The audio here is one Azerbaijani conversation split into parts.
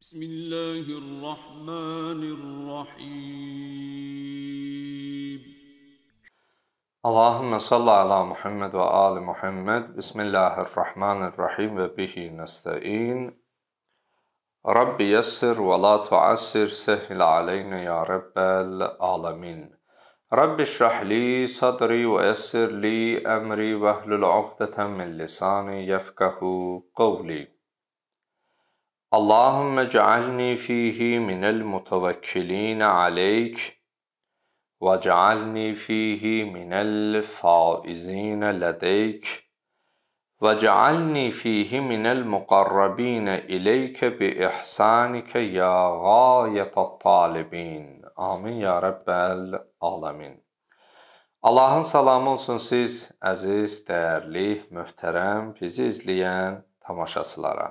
بسم الله الرحمن الرحيم اللهم صل على محمد وآل محمد بسم الله الرحمن الرحيم وبه نستعين رب يسر ولا تعسر سهل علينا يا رب العالمين رب اشرح لي صدري ويسر لي أمري واهلل عقدة من لساني يفقه قولي اللهم اجعلني فيه من المتوكلين عليك واجعلني فيه من الفائزين لديك واجعلني فيه من المقربين إليك بإحسانك يا غاية الطالبين آمين يا رب العالمين Allahın salamı olsun siz, əziz, dəyərli, möhtərəm, bizi izləyən tamaşaçılara.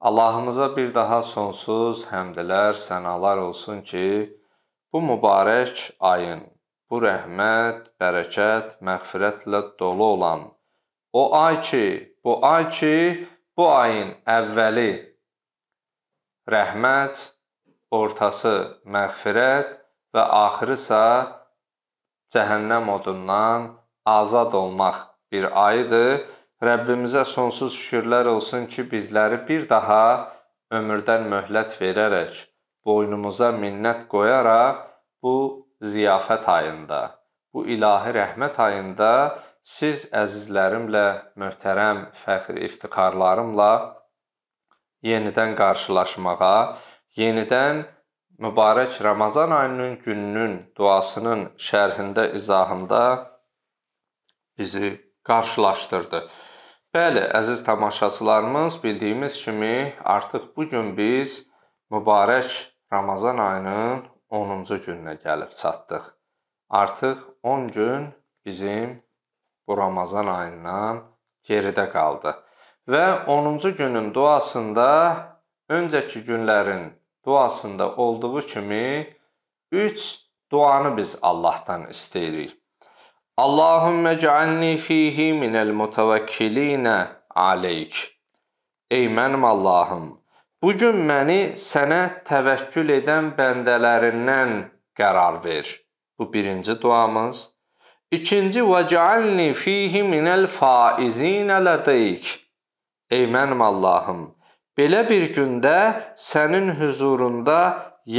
Allahımıza bir daha sonsuz həmdlər, sənalar olsun ki, bu mübarək ayın, bu rəhmət, bərəkət, məğfirətlə dolu olan o ay ki, bu ay ki, bu ayın əvvəli rəhmət, ortası məğfirət və axırısa cəhənnəm odundan azad olmaq bir ayıdır Rəbbimizə sonsuz şükürlər olsun ki, bizləri bir daha ömürdən möhlət verərək, boynumuza minnət qoyaraq bu ziyafət ayında, bu ilahi rəhmət ayında siz əzizlərimlə, möhtərəm fəxri iftiqarlarımla yenidən qarşılaşmağa, yenidən mübarək Ramazan ayının gününün duasının şərhində, izahında bizi qarşılaşdırdı. Bəli, əziz tamaşaçılarımız, bildiyimiz kimi artıq bu gün biz mübarək Ramazan ayının 10-cu gününə gəlib çatdıq. Artıq 10 gün bizim bu Ramazan ayından geridə qaldı. Və 10-cu günün duasında öncəki günlərin duasında olduğu kimi 3 duanı biz Allahdan istəyirik. Allahümme cealni fihi minel mutavekkiline aleyk. Ey mənim Allahım, bu gün məni sənə təvəkkül edən bəndələrindən qərar ver. Bu birinci duamız. İkinci və cealni fihi minel faizine ladeyk. Ey mənim Allahım, belə bir gündə sənin huzurunda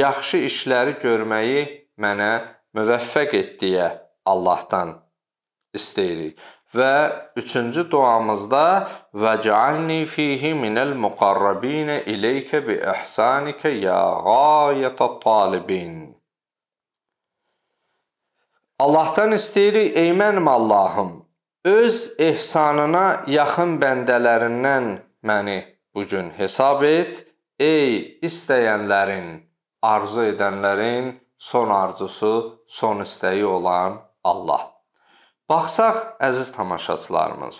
yaxşı işləri görməyi mənə müvəffəq et deyə Allahdan istəyirik. Və üçüncü duamızda vəcəlni fihi minəl muqarrabin ileykə bi ihsanika ya ghayata talibin. Allahdan istəyirik, ey mənim Allahım, öz ihsanına yaxın bəndələrindən məni bu gün hesab et, ey istəyənlərin, arzu edənlərin son arzusu, son istəyi olan Allah. Baxsaq, əziz tamaşaçılarımız,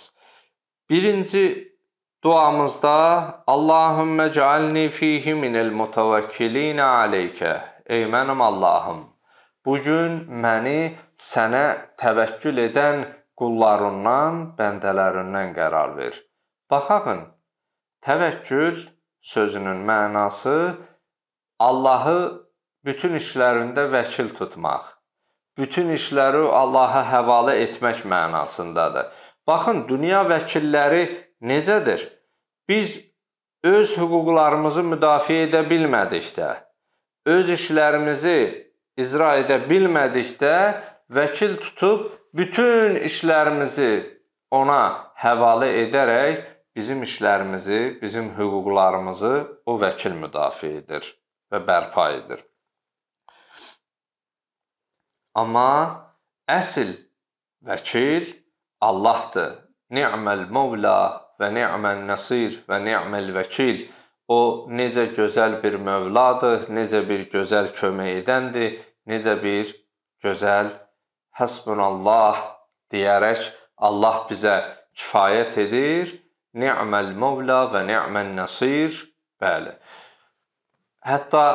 birinci duamızda Allahümmə cəalni fihi minəl mutavəkkilinə aleykə. Ey mənim Allahım, bugün məni sənə təvəkkül edən qullarından, bəndələrindən qərar ver. Baxaqın, təvəkkül sözünün mənası Allahı bütün işlərində vəkil tutmaq bütün işləri Allaha həvalə etmək mənasındadır. Baxın, dünya vəkilləri necədir? Biz öz hüquqlarımızı müdafiə edə bilmədikdə, öz işlərimizi icra edə bilmədikdə vəkil tutub bütün işlərimizi ona həvalə edərək bizim işlərimizi, bizim hüquqlarımızı o vəkil müdafiə edir və bərpa edir. Amma əsl vəkil Allahdır. Ni'məl Mevla və ni'məl Nəsir və ni'məl Vəkil. O necə gözəl bir Mövladır, necə bir gözəl kömək edəndir, necə bir gözəl Həsbunallah deyərək Allah bizə kifayət edir. Ni'məl Mevla və ni'məl Nəsir. Bəli. Hətta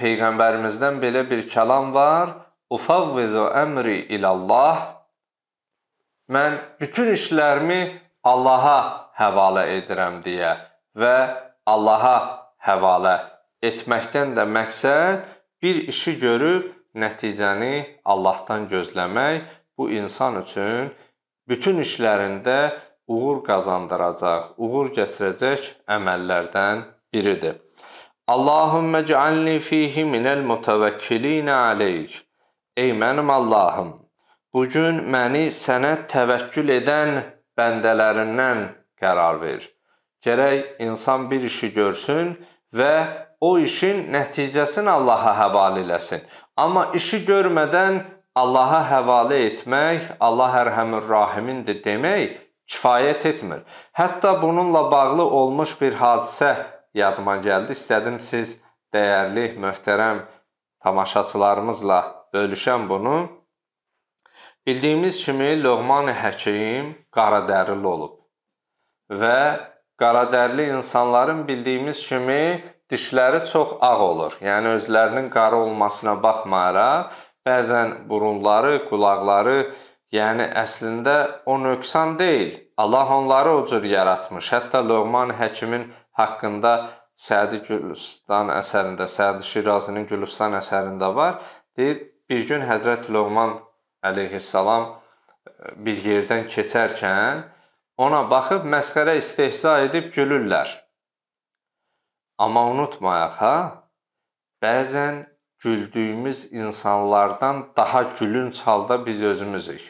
peyğəmbərimizdən belə bir kəlam var. Ufavvizu əmri ilallah. Mən bütün işlərimi Allaha həvalə edirəm deyə və Allaha həvalə etməkdən də məqsəd bir işi görüb nəticəni Allahdan gözləmək bu insan üçün bütün işlərində uğur qazandıracaq, uğur gətirəcək əməllərdən biridir. Allahümme cealni fihi minel mutevekkilin aleyk. Ey mənim Allahım, bu gün məni sənə təvəkkül edən bəndələrindən qərar ver. Gərək insan bir işi görsün və o işin nəticəsini Allah'a həvalə eləsin. Amma işi görmədən Allaha həvalə etmək, Allah Ərhəmür-Rahimindir demək kifayət etmir. Hətta bununla bağlı olmuş bir hadisə yadıma gəldi. İstədim siz dəyərli, möhtərəm tamaşaçılarımızla bölüşəm bunu. Bildiyimiz kimi Loğman Həkim qaradərili olub və qaradərli insanların bildiyimiz kimi dişləri çox ağ olur. Yəni özlərinin qara olmasına baxmayaraq bəzən burunları, qulaqları, yəni əslində o nöqsan deyil. Allah onları o cür yaratmış. Hətta Loğman həkimin haqqında Sədi Gülüstan əsərində, Sədi Şirazinin Gülüstan əsərində var. Deyir, Bir gün Həzrət Loğman əleyhissalam e, bir yerdən keçərkən ona baxıb məsxərə istehza edib gülürlər. Amma unutmayaq ha, bəzən güldüyümüz insanlardan daha gülünc halda biz özümüzük.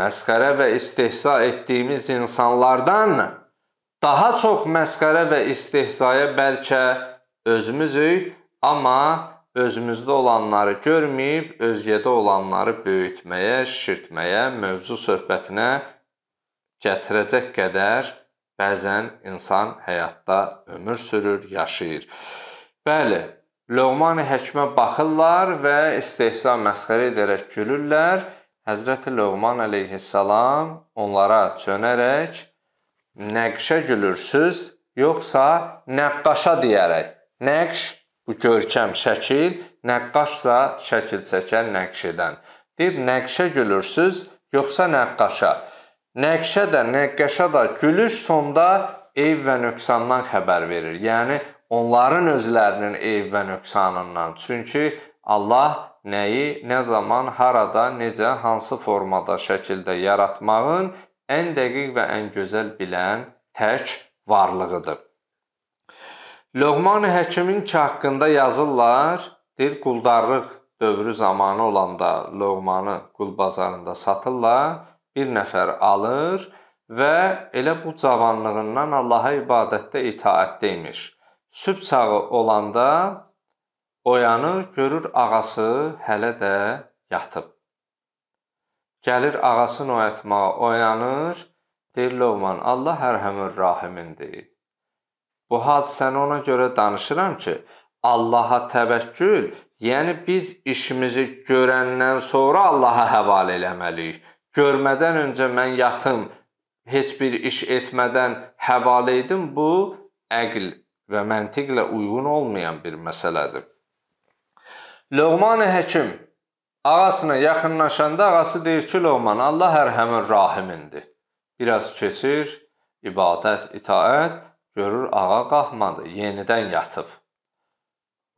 Məsxərə və istehza etdiyimiz insanlardan daha çox məsxərə və istehzaya bəlkə özümüzük, amma özümüzdə olanları görməyib, özgədə olanları böyütməyə, şişirtməyə, mövzu söhbətinə gətirəcək qədər bəzən insan həyatda ömür sürür, yaşayır. Bəli, Loğman-ı Həkimə baxırlar və istehza məsxərə edərək gülürlər. Həzrəti Loğman əleyhissalam onlara çönərək nəqşə gülürsüz, yoxsa nəqqaşa deyərək. Nəqş bu görkəm şəkil, nəqqaşsa şəkil çəkən, nəqş edən. Bir nəqşə gülürsüz, yoxsa nəqqaşa? Nəqşə də, nəqqaşa da gülüş sonda eyv və nöqsandan xəbər verir. Yəni onların özlərinin eyv və nöqsanından. Çünki Allah nəyi, nə zaman, harada, necə, hansı formada, şəkildə yaratmağın ən dəqiq və ən gözəl bilən tək varlığıdır. Loğman Həkimin ki haqqında yazırlar, deyir quldarlıq dövrü zamanı olanda loğmanı qul bazarında satırlar, bir nəfər alır və elə bu cavanlığından Allaha ibadətdə itaətdə imiş. Sübh çağı olanda oyanır, görür ağası hələ də yatıb. Gəlir ağasını oyatmağa, oyanır, deyir Loğman, Allah hərhəmür rahimindir. Bu hadisəni ona görə danışıram ki, Allaha təvəkkül, yəni biz işimizi görəndən sonra Allaha həvalə eləməliyik. Görmədən öncə mən yatım, heç bir iş etmədən həvalə edim, bu əql və məntiqlə uyğun olmayan bir məsələdir. Loğman Həkim ağasına yaxınlaşanda ağası deyir ki, Loğman, Allah hər həmin rahimindir. Biraz keçir, ibadət, itaət Görür ağa qalxmadı, yenidən yatıb.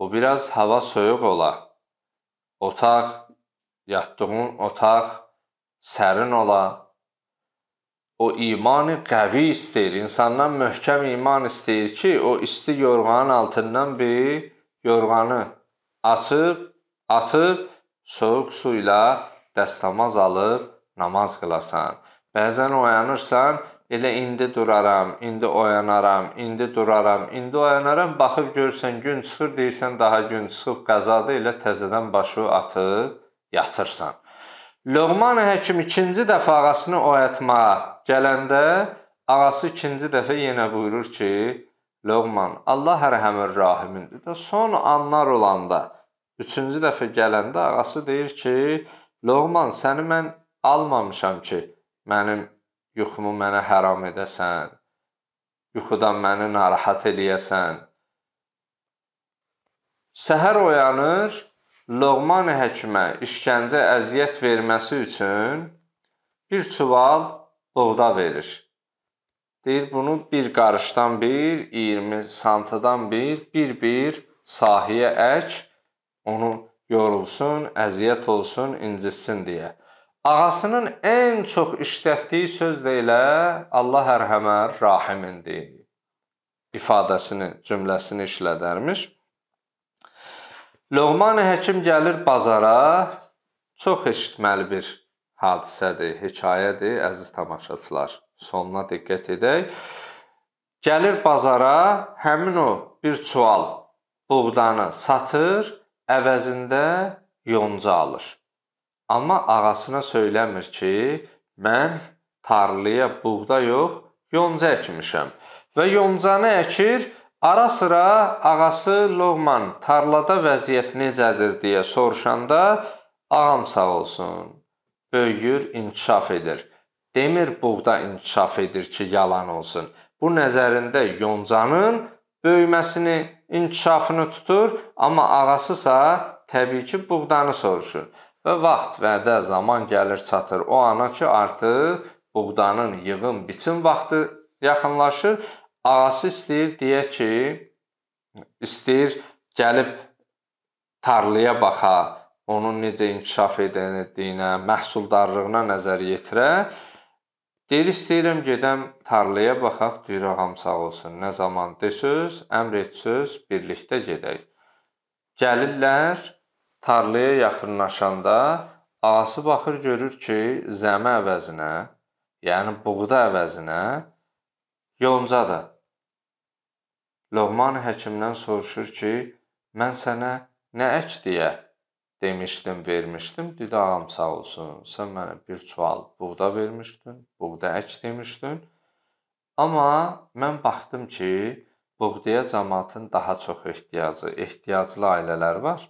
Bu biraz hava soyuq ola. Otaq, yatdığın otaq sərin ola. O imanı qəvi istəyir. İnsandan möhkəm iman istəyir ki, o isti yorğanın altından bir yorğanı açıb, atıb soyuq su ilə dəstəmaz alıb namaz qılasan. Bəzən oyanırsan, elə indi duraram, indi oyanaram, indi duraram, indi oyanaram, baxıb görsən gün çıxır, deyirsən daha gün çıxıb qəzada elə təzədən başı atıb yatırsan. Loğman həkim ikinci dəfə ağasını oyatmağa gələndə ağası ikinci dəfə yenə buyurur ki, Loğman, Allah hər həmin rahimindir. Də son anlar olanda, üçüncü dəfə gələndə ağası deyir ki, Loğman, səni mən almamışam ki, mənim yuxumu mənə həram edəsən, yuxudan məni narahat eləyəsən. Səhər oyanır, Loğman həkimə işgəncə əziyyət verməsi üçün bir çuval buğda verir. Deyir, bunu bir qarışdan bir, 20 santıdan bir, bir-bir sahəyə ək, onu yorulsun, əziyyət olsun, incitsin deyə. Ağasının ən çox işlətdiyi söz də elə Allah ərhəmər rahimindir ifadəsini, cümləsini işlədərmiş. Loğman həkim gəlir bazara. Çox eşitməli bir hadisədir, hekayədir, əziz tamaşaçılar. Sonuna diqqət edək. Gəlir bazara, həmin o bir çuval buğdanı satır, əvəzində yonca alır. Amma ağasına söyləmir ki, mən tarlaya buğda yox, yonca əkmişəm. Və yoncanı əkir, ara-sıra ağası Loğman tarlada vəziyyət necədir deyə soruşanda ağam sağ olsun, böyüyür, inkişaf edir. Demir buğda inkişaf edir ki, yalan olsun. Bu nəzərində yoncanın böyüməsini, inkişafını tutur, amma ağasısa təbii ki, buğdanı soruşur və vaxt vədə zaman gəlir çatır. O ana ki, artıq buğdanın yığım biçim vaxtı yaxınlaşır. Ağası istəyir deyə ki, istəyir gəlib tarlaya baxa, onun necə inkişaf edildiyinə, məhsuldarlığına nəzər yetirə. Deyir, istəyirəm gedəm tarlaya baxaq, deyir ağam sağ olsun. Nə zaman desöz, əmr etsöz, birlikdə gedək. Gəlirlər, tarlaya yaxınlaşanda ağası baxır görür ki, zəmə əvəzinə, yəni buğda əvəzinə yoncadır. Loğman həkimdən soruşur ki, mən sənə nə ək deyə demişdim, vermişdim. Dedi ağam sağ olsun, sən mənə bir çuval buğda vermişdin, buğda ək demişdin. Amma mən baxdım ki, buğdaya cəmaatın daha çox ehtiyacı, ehtiyaclı ailələr var.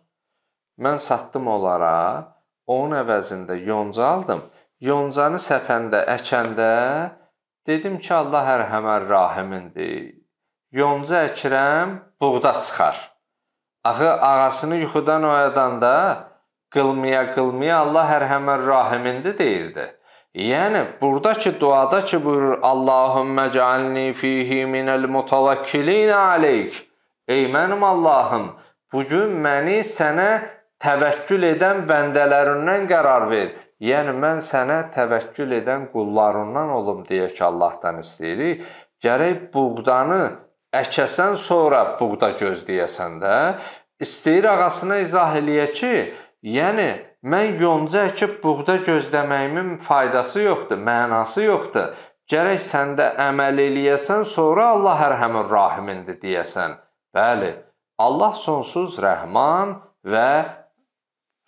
Mən satdım onlara, onun əvəzində yonca aldım. Yoncanı səpəndə, əkəndə dedim ki, Allah hər həmər rahimindir. Yonca əkirəm, buğda çıxar. Axı ağasını yuxudan oyadanda qılmaya qılmaya Allah hər həmər rahimindir deyirdi. Yəni burdakı duada ki buyurur Allahumma cealni fihi minel mutavakkilin aleyk. Ey mənim Allahım, bu gün məni sənə təvəkkül edən bəndələrindən qərar ver. Yəni mən sənə təvəkkül edən qullarından olum deyə ki, Allahdan istəyirik. Gərək buğdanı əkəsən sonra buğda gözləyəsən də. İstəyir ağasına izah eləyə ki, yəni mən yonca əkib buğda gözləməyimin faydası yoxdur, mənası yoxdur. Gərək sən də əməl eləyəsən, sonra Allah Ərhəmur Rahimindir deyəsən. Bəli, Allah sonsuz Rəhman və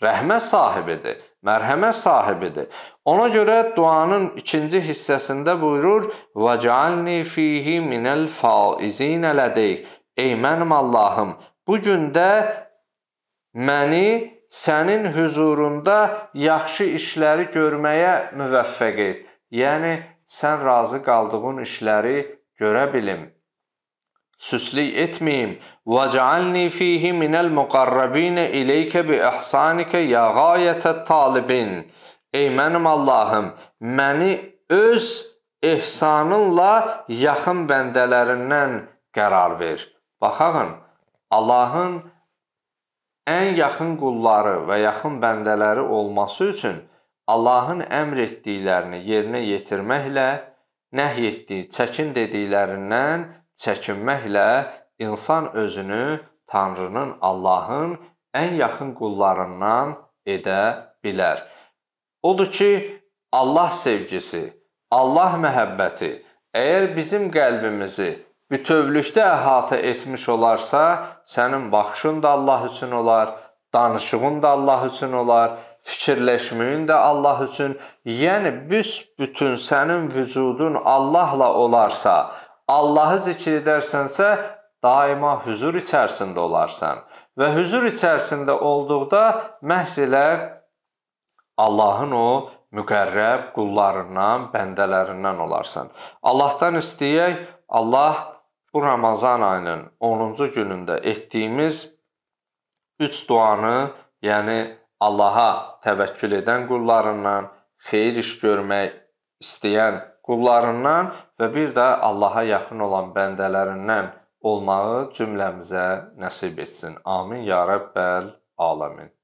rəhmət sahibidir, mərhəmət sahibidir. Ona görə duanın ikinci hissəsində buyurur: "Və cəalni fihi minəl faizin lədeyk." Ey mənim Allahım, bu gündə məni sənin huzurunda yaxşı işləri görməyə müvəffəq et. Yəni sən razı qaldığın işləri görə bilim süslik etmeyim. وَجْعَلْنِي ف۪يهِ مِنَ الْمُقَرَّب۪ينَ اِلَيْكَ بِإِحْسَانِكَ يَا غَايَةَ الطَّالِبِينَ Ey mənim Allahım, məni öz ehsanınla yaxın bəndələrindən qərar ver. Baxağın, Allahın ən yaxın qulları və yaxın bəndələri olması üçün Allahın əmr etdiklərini yerinə yetirməklə nəhy etdiyi, çəkin dediklərindən çəkinməklə insan özünü Tanrının, Allahın ən yaxın qullarından edə bilər. Odur ki, Allah sevgisi, Allah məhəbbəti əgər bizim qəlbimizi bütövlükdə əhatə etmiş olarsa, sənin baxışın da Allah üçün olar, danışığın da Allah üçün olar, fikirləşməyin də Allah üçün, yəni büsbütün sənin vücudun Allahla olarsa, Allahı zikr edərsənsə, daima huzur içərisində olarsan. Və huzur içərisində olduqda məhz elə Allahın o müqərrəb qullarından, bəndələrindən olarsan. Allahdan istəyək, Allah bu Ramazan ayının 10-cu günündə etdiyimiz 3 duanı, yəni Allaha təvəkkül edən qullarından, xeyir iş görmək istəyən qullarından və bir də Allah'a yaxın olan bəndələrindən olmağı cümləmizə nəsib etsin. Amin ya Rəbbəl alamin.